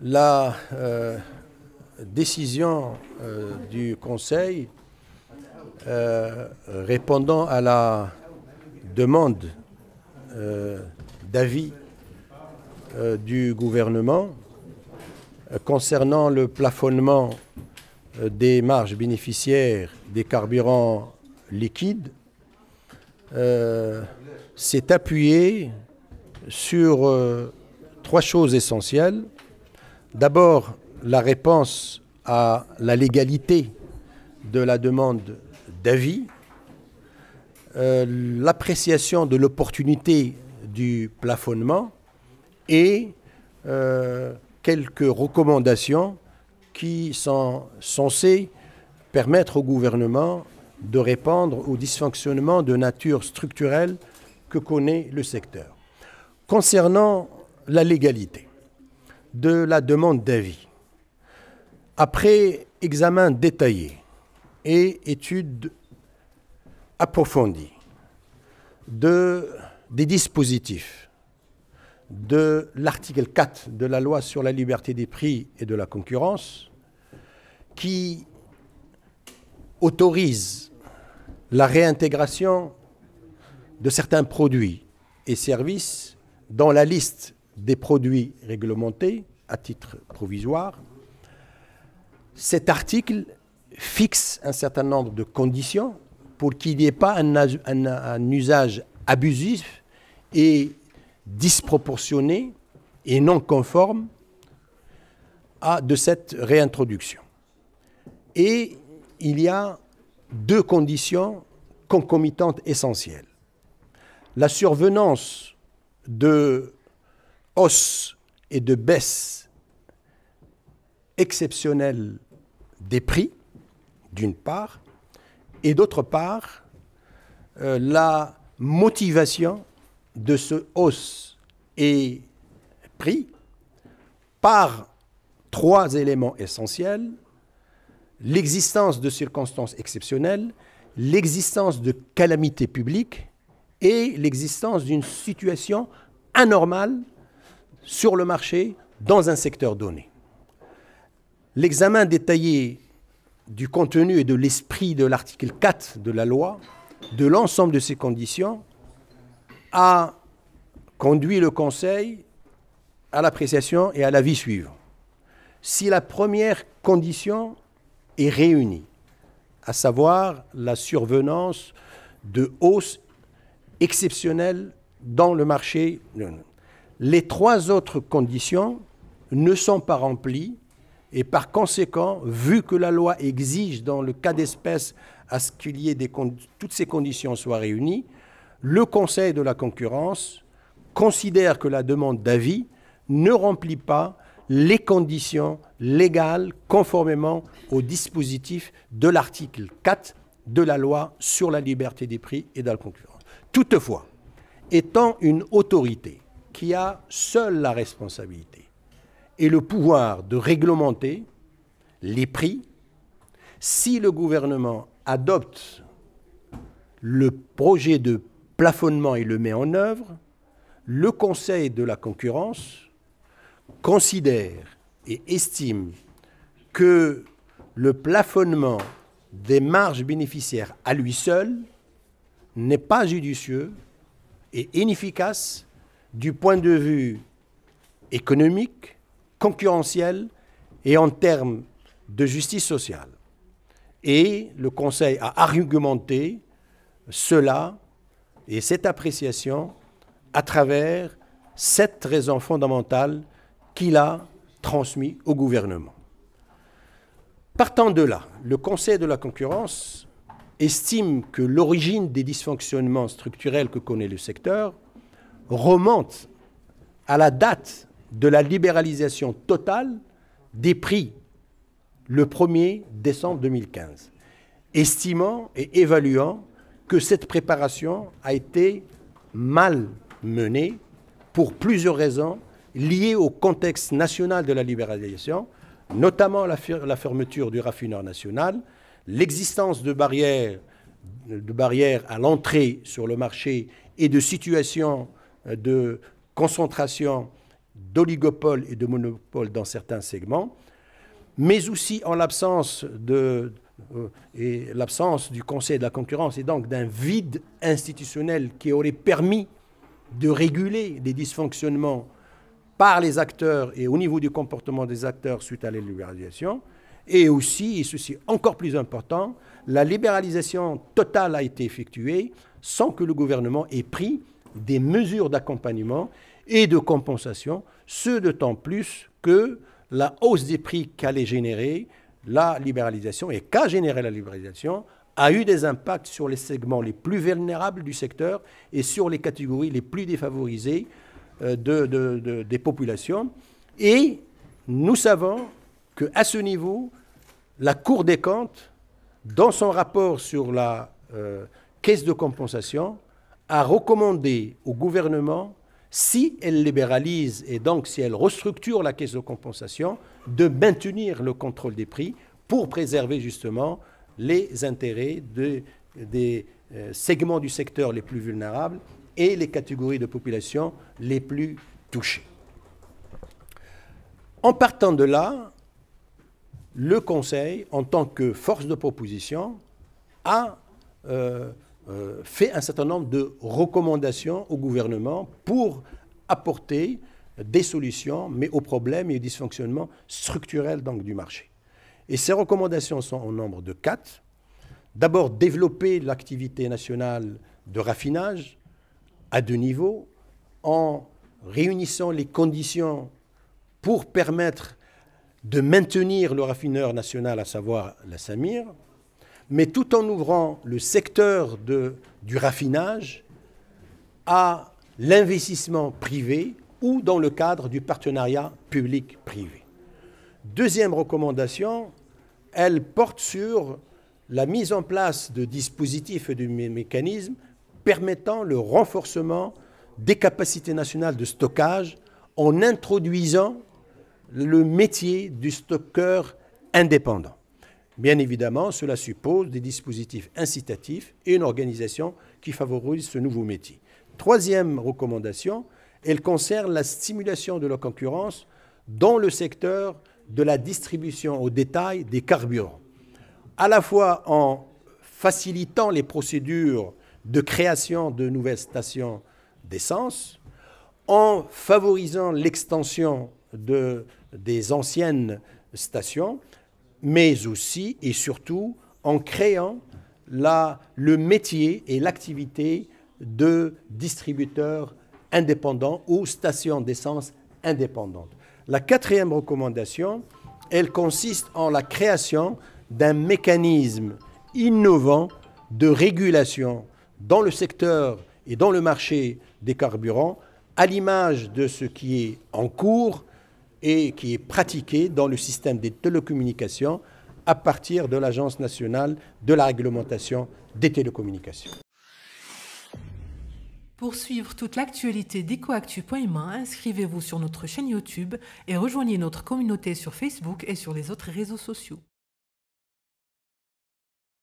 La euh, décision euh, du Conseil euh, répondant à la demande d'avis du gouvernement concernant le plafonnement des marges bénéficiaires des carburants liquides s'est appuyée sur trois choses essentielles. D'abord, la réponse à la légalité de la demande d'avis, euh, l'appréciation de l'opportunité du plafonnement et euh, quelques recommandations qui sont censées permettre au gouvernement de répondre aux dysfonctionnements de nature structurelle que connaît le secteur. Concernant la légalité, de la demande d'avis. Après examen détaillé et étude approfondie de, des dispositifs de l'article 4 de la loi sur la liberté des prix et de la concurrence, qui autorise la réintégration de certains produits et services dans la liste des produits réglementés à titre provisoire. Cet article fixe un certain nombre de conditions pour qu'il n'y ait pas un, usage abusif et disproportionné et non conforme à de cette réintroduction. Et il y a deux conditions concomitantes essentielles. La survenance de hausse et de baisse exceptionnelle des prix, d'une part, et d'autre part, euh, la motivation de ce hausse et prix par trois éléments essentiels, l'existence de circonstances exceptionnelles, l'existence de calamités publiques et l'existence d'une situation anormale sur le marché dans un secteur donné. L'examen détaillé du contenu et de l'esprit de l'article 4 de la loi, de l'ensemble de ces conditions, a conduit le Conseil à l'appréciation et à l'avis suivant. Si la première condition est réunie, à savoir la survenance de hausses exceptionnelles dans le marché, les trois autres conditions ne sont pas remplies et par conséquent, vu que la loi exige dans le cas d'espèce à ce qu'il y ait toutes ces conditions soient réunies, le Conseil de la concurrence considère que la demande d'avis ne remplit pas les conditions légales conformément au dispositif de l'article 4 de la loi sur la liberté des prix et de la concurrence. Toutefois, étant une autorité qui a seule la responsabilité et le pouvoir de réglementer les prix si le gouvernement adopte le projet de plafonnement et le met en œuvre, le Conseil de la concurrence considère et estime que le plafonnement des marges bénéficiaires à lui seul n'est pas judicieux et inefficace du point de vue économique, concurrentiel et en termes de justice sociale. Et le Conseil a argumenté cela et cette appréciation à travers cette raison fondamentale qu'il a transmise au gouvernement. Partant de là, le Conseil de la concurrence estime que l'origine des dysfonctionnements structurels que connaît le secteur remonte à la date de la libéralisation totale des prix, le 1er décembre 2015, estimant et évaluant que cette préparation a été mal menée pour plusieurs raisons liées au contexte national de la libéralisation, notamment la, fermeture du raffineur national, l'existence de barrières, de barrières à l'entrée sur le marché et de situations de concentration d'oligopoles et de monopoles dans certains segments, mais aussi en l'absence de euh, et l'absence du Conseil de la concurrence et donc d'un vide institutionnel qui aurait permis de réguler des dysfonctionnements par les acteurs et au niveau du comportement des acteurs suite à la libéralisation, et aussi, et ceci encore plus important, la libéralisation totale a été effectuée sans que le gouvernement ait pris des mesures d'accompagnement et de compensation, ce d'autant plus que la hausse des prix qu'allait générer la libéralisation et qu'a généré la libéralisation a eu des impacts sur les segments les plus vulnérables du secteur et sur les catégories les plus défavorisées euh, des populations. Et nous savons qu'à ce niveau, la Cour des comptes, dans son rapport sur la euh, caisse de compensation, a recommandé au gouvernement, si elle libéralise et donc si elle restructure la caisse de compensation, de maintenir le contrôle des prix pour préserver justement les intérêts des euh, segments du secteur les plus vulnérables et les catégories de population les plus touchées. En partant de là, le Conseil, en tant que force de proposition, a euh, euh, fait un certain nombre de recommandations au gouvernement pour apporter des solutions, mais aux problèmes et aux dysfonctionnements structurels donc, du marché. Et ces recommandations sont au nombre de quatre. D'abord, développer l'activité nationale de raffinage à deux niveaux en réunissant les conditions pour permettre de maintenir le raffineur national, à savoir la Samir, mais tout en ouvrant le secteur du raffinage à l'investissement privé ou dans le cadre du partenariat public-privé. Deuxième recommandation, elle porte sur la mise en place de dispositifs et de mécanismes permettant le renforcement des capacités nationales de stockage en introduisant le métier du stockeur indépendant. Bien évidemment, cela suppose des dispositifs incitatifs et une organisation qui favorise ce nouveau métier. Troisième recommandation, elle concerne la stimulation de la concurrence dans le secteur de la distribution au détail des carburants, à la fois en facilitant les procédures de création de nouvelles stations d'essence, en favorisant l'extension de, des anciennes stations, mais aussi et surtout en créant le métier et l'activité de distributeurs indépendants ou stations d'essence indépendantes. La quatrième recommandation, elle consiste en la création d'un mécanisme innovant de régulation dans le secteur et dans le marché des carburants, à l'image de ce qui est en cours et qui est pratiquée dans le système des télécommunications à partir de l'Agence nationale de la réglementation des télécommunications. Pour suivre toute l'actualité d'EcoActu.ma, inscrivez-vous sur notre chaîne YouTube et rejoignez notre communauté sur Facebook et sur les autres réseaux sociaux.